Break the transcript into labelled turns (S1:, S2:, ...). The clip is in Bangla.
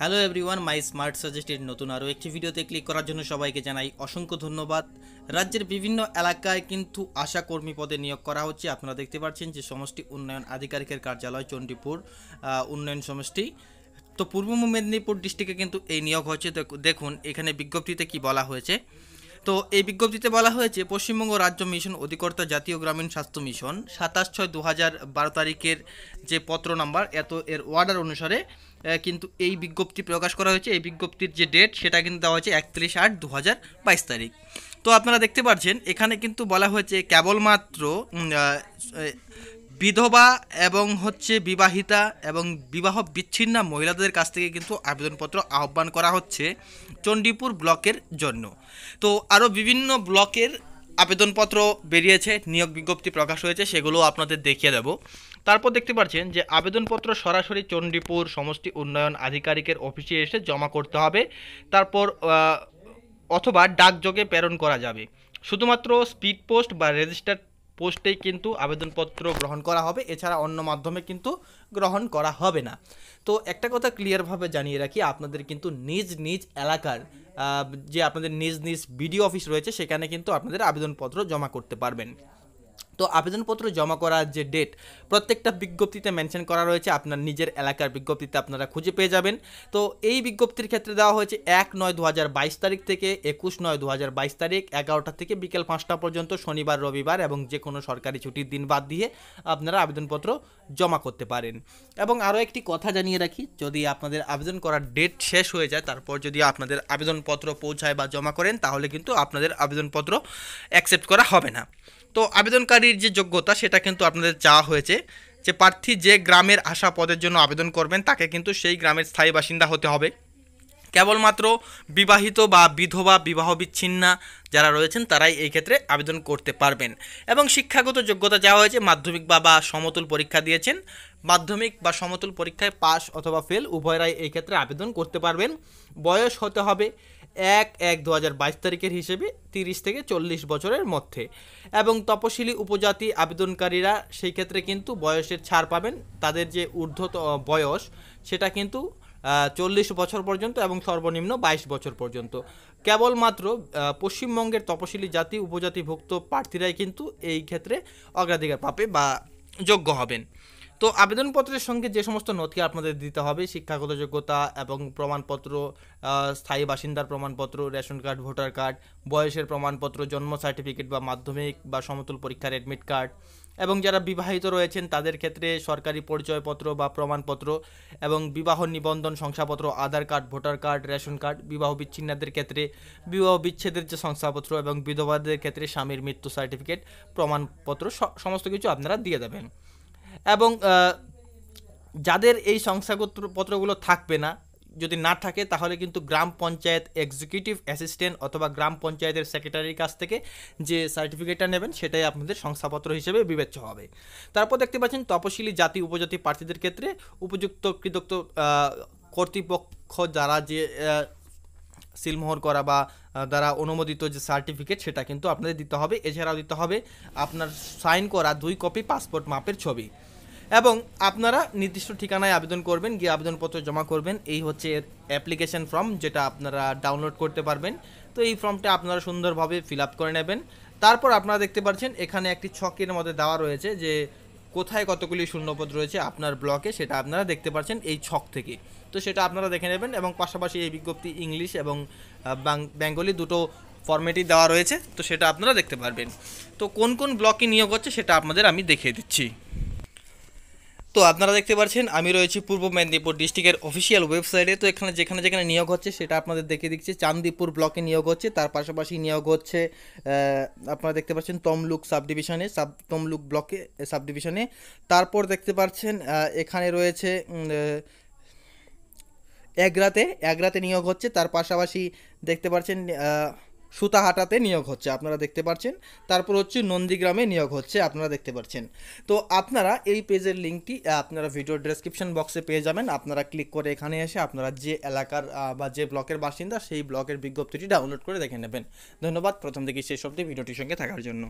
S1: হ্যালো এভরিওয়ান মাই স্মার্ট সাজেস্টের নতুন আরও একটি ভিডিওতে ক্লিক করার জন্য সবাইকে জানাই অসংখ্য ধন্যবাদ রাজ্যের বিভিন্ন এলাকায় কিন্তু আশা কর্মী পদে নিয়োগ করা হচ্ছে আপনারা দেখতে পাচ্ছেন যে সমষ্টি উন্নয়ন আধিকারিকের কার্যালয় চণ্ডীপুর উন্নয়ন সমষ্টি তো পূর্ব মেদিনীপুর ডিস্ট্রিক্টে কিন্তু এই নিয়োগ হচ্ছে দেখুন এখানে বিজ্ঞপ্তিতে কি বলা হয়েছে তো এই বিজ্ঞপ্তিতে বলা হয়েছে পশ্চিমবঙ্গ রাজ্য মিশন অধিকর্তা জাতীয় গ্রামীণ স্বাস্থ্য মিশন সাতাশ ছয় দু হাজার বারো তারিখের যে পত্র নাম্বার এত এর ওয়ার্ডার অনুসারে কিন্তু এই বিজ্ঞপ্তি প্রকাশ করা হয়েছে এই বিজ্ঞপ্তির যে ডেট সেটা কিন্তু দেওয়া হয়েছে একত্রিশ আট দু হাজার বাইশ তারিখ তো আপনারা দেখতে পাচ্ছেন এখানে কিন্তু বলা হয়েছে কেবলমাত্র বিধবা এবং হচ্ছে বিবাহিতা এবং বিবাহ বিচ্ছিন্ন মহিলাদের কাছ থেকে কিন্তু আবেদনপত্র আহ্বান করা হচ্ছে চণ্ডীপুর ব্লকের জন্য তো আরও বিভিন্ন ব্লকের আবেদনপত্র বেরিয়েছে নিয়োগ বিজ্ঞপ্তি প্রকাশ হয়েছে সেগুলো আপনাদের দেখিয়ে দেব তারপর দেখতে পাচ্ছেন যে আবেদনপত্র সরাসরি চণ্ডীপুর সমষ্টি উন্নয়ন আধিকারিকের অফিসে এসে জমা করতে হবে তারপর অথবা ডাকযোগে প্রেরণ করা যাবে শুধুমাত্র স্পিড পোস্ট বা রেজিস্টার্ড পোস্টেই কিন্তু আবেদনপত্র গ্রহণ করা হবে এছাড়া অন্য মাধ্যমে কিন্তু গ্রহণ করা হবে না তো একটা কথা ক্লিয়ারভাবে জানিয়ে রাখি আপনাদের কিন্তু নিজ নিজ এলাকার যে আপনাদের নিজ নিজ বিডিও অফিস রয়েছে সেখানে কিন্তু আপনাদের আবেদনপত্র জমা করতে পারবেন তো আবেদনপত্র জমা করার যে ডেট প্রত্যেকটা বিজ্ঞপ্তিতে মেনশন করা রয়েছে আপনার নিজের এলাকার বিজ্ঞপ্তিতে আপনারা খুঁজে পেয়ে যাবেন তো এই বিজ্ঞপ্তির ক্ষেত্রে দেওয়া হয়েছে এক নয় দু তারিখ থেকে একুশ নয় দু তারিখ এগারোটা থেকে বিকেল পাঁচটা পর্যন্ত শনিবার রবিবার এবং যে কোনো সরকারি ছুটির দিন বাদ দিয়ে আপনারা আবেদনপত্র জমা করতে পারেন এবং আরও একটি কথা জানিয়ে রাখি যদি আপনাদের আবেদন করার ডেট শেষ হয়ে যায় তারপর যদি আপনাদের আবেদনপত্র পৌঁছায় বা জমা করেন তাহলে কিন্তু আপনাদের আবেদনপত্র অ্যাকসেপ্ট করা হবে না তো আবেদনকারী প্রার্থীর যে যোগ্যতা সেটা কিন্তু আপনাদের চাওয়া হয়েছে যে প্রার্থী যে গ্রামের আশা পদের জন্য আবেদন করবেন তাকে কিন্তু সেই গ্রামের স্থায়ী বাসিন্দা হতে হবে কেবলমাত্র বিবাহিত বা বিধবা বিবাহ বিচ্ছিন্না যারা রয়েছেন তারাই এই ক্ষেত্রে আবেদন করতে পারবেন এবং শিক্ষাগত যোগ্যতা যাওয়া হয়েছে মাধ্যমিক বা বা সমতুল পরীক্ষা দিয়েছেন মাধ্যমিক বা সমতুল পরীক্ষায় পাস অথবা ফেল উভয়রাই এই ক্ষেত্রে আবেদন করতে পারবেন বয়স হতে হবে এক এক দু তারিখের হিসেবে 30 থেকে চল্লিশ বছরের মধ্যে এবং তপশিলি উপজাতি আবেদনকারীরা সেই ক্ষেত্রে কিন্তু বয়সের ছাড় পাবেন তাদের যে ঊর্ধ্ব বয়স সেটা কিন্তু চল্লিশ বছর পর্যন্ত এবং সর্বনিম্ন ২২ বছর পর্যন্ত কেবলমাত্র পশ্চিমবঙ্গের তপশিলি জাতি উপজাতিভুক্ত প্রার্থীরাই কিন্তু এই ক্ষেত্রে অগ্রাধিকার পাবে বা যোগ্য হবেন তো আবেদনপত্রের সঙ্গে যে সমস্ত নথি আপনাদের দিতে হবে শিক্ষাগত যোগ্যতা এবং প্রমাণপত্র স্থায়ী বাসিন্দার প্রমাণপত্র রেশন কার্ড ভোটার কার্ড বয়সের প্রমাণপত্র জন্ম সার্টিফিকেট বা মাধ্যমিক বা সমতুল পরীক্ষার অ্যাডমিট কার্ড এবং যারা বিবাহিত রয়েছেন তাদের ক্ষেত্রে সরকারি পরিচয়পত্র বা প্রমাণপত্র এবং বিবাহ নিবন্ধন শংসাপত্র Aadhaar card voter card ration card বিবাহ বিচ্ছিন্নদের ক্ষেত্রে বিবাহ বিচ্ছেদের যে শংসাপত্র এবং বিধবাদের ক্ষেত্রে স্বামীর মৃত্যু সার্টিফিকেট প্রমাণপত্র সমস্ত কিছু আপনারা দিয়ে দেবেন এবং যাদের এই পত্রগুলো থাকবে না যদি না থাকে তাহলে কিন্তু গ্রাম পঞ্চায়েত এক্সিকিউটিভ অ্যাসিস্ট্যান্ট অথবা গ্রাম পঞ্চায়েতের সেক্রেটারির কাছ থেকে যে সার্টিফিকেটটা নেবেন সেটাই আপনাদের শংসাপত্র হিসেবে বিবেচ্য হবে তারপর দেখতে পাচ্ছেন তপশিলি জাতি উপজাতি প্রার্থীদের ক্ষেত্রে উপযুক্ত কৃতজ্ঞ কর্তৃপক্ষ যারা যে সিলমোহর করা বা দ্বারা অনুমোদিত যে সার্টিফিকেট সেটা কিন্তু আপনাদের দিতে হবে এছাড়াও দিতে হবে আপনার সাইন করা দুই কপি পাসপোর্ট মাপের ছবি এবং আপনারা নির্দিষ্ট ঠিকানায় আবেদন করবেন গিয়ে আবেদনপত্র জমা করবেন এই হচ্ছে অ্যাপ্লিকেশন ফর্ম যেটা আপনারা ডাউনলোড করতে পারবেন তো এই ফর্মটা আপনারা সুন্দরভাবে ফিল আপ করে নেবেন তারপর আপনারা দেখতে পাচ্ছেন এখানে একটি ছকের মধ্যে দেওয়া রয়েছে যে কোথায় কতগুলি শূন্যপদ রয়েছে আপনার ব্লকে সেটা আপনারা দেখতে পাচ্ছেন এই ছক থেকে তো সেটা আপনারা দেখে নেবেন এবং পাশাপাশি এই বিজ্ঞপ্তি ইংলিশ এবং বেঙ্গলি দুটো ফর্মেটই দেওয়া রয়েছে তো সেটা আপনারা দেখতে পারবেন তো কোন কোন ব্লকে নিয়োগ হচ্ছে সেটা আপনাদের আমি দেখিয়ে দিচ্ছি তো আপনারা দেখতে পাচ্ছেন আমি রয়েছি পূর্ব মেদিনীপুর ডিস্ট্রিক্টের অফিসিয়াল ওয়েবসাইটে তো এখানে যেখানে যেখানে নিয়োগ হচ্ছে সেটা আপনাদের দেখে দিচ্ছে চান্দিপুর ব্লকে নিয়োগ হচ্ছে তার পাশাপাশি নিয়োগ হচ্ছে আপনারা দেখতে পাচ্ছেন তমলুক সাব ডিভিশনে সাব তমলুক ব্লকে সাব ডিভিশনে তারপর দেখতে পাচ্ছেন এখানে রয়েছে এগরাতে এগরাতে নিয়োগ হচ্ছে তার পাশাপাশি দেখতে পাচ্ছেন সুতাহাটাতে নিয়োগ হচ্ছে আপনারা দেখতে পাচ্ছেন তারপর হচ্ছে নন্দীগ্রামে নিয়োগ হচ্ছে আপনারা দেখতে পাচ্ছেন তো আপনারা এই পেজের লিঙ্কটি আপনারা ভিডিও ডেসক্রিপশন বক্সে পেয়ে যাবেন আপনারা ক্লিক করে এখানে এসে আপনারা যে এলাকার বা যে ব্লকের বাসিন্দা সেই ব্লকের বিজ্ঞপ্তিটি ডাউনলোড করে দেখে নেবেন ধন্যবাদ প্রথম থেকে শেষ সবটি ভিডিওটির সঙ্গে থাকার জন্য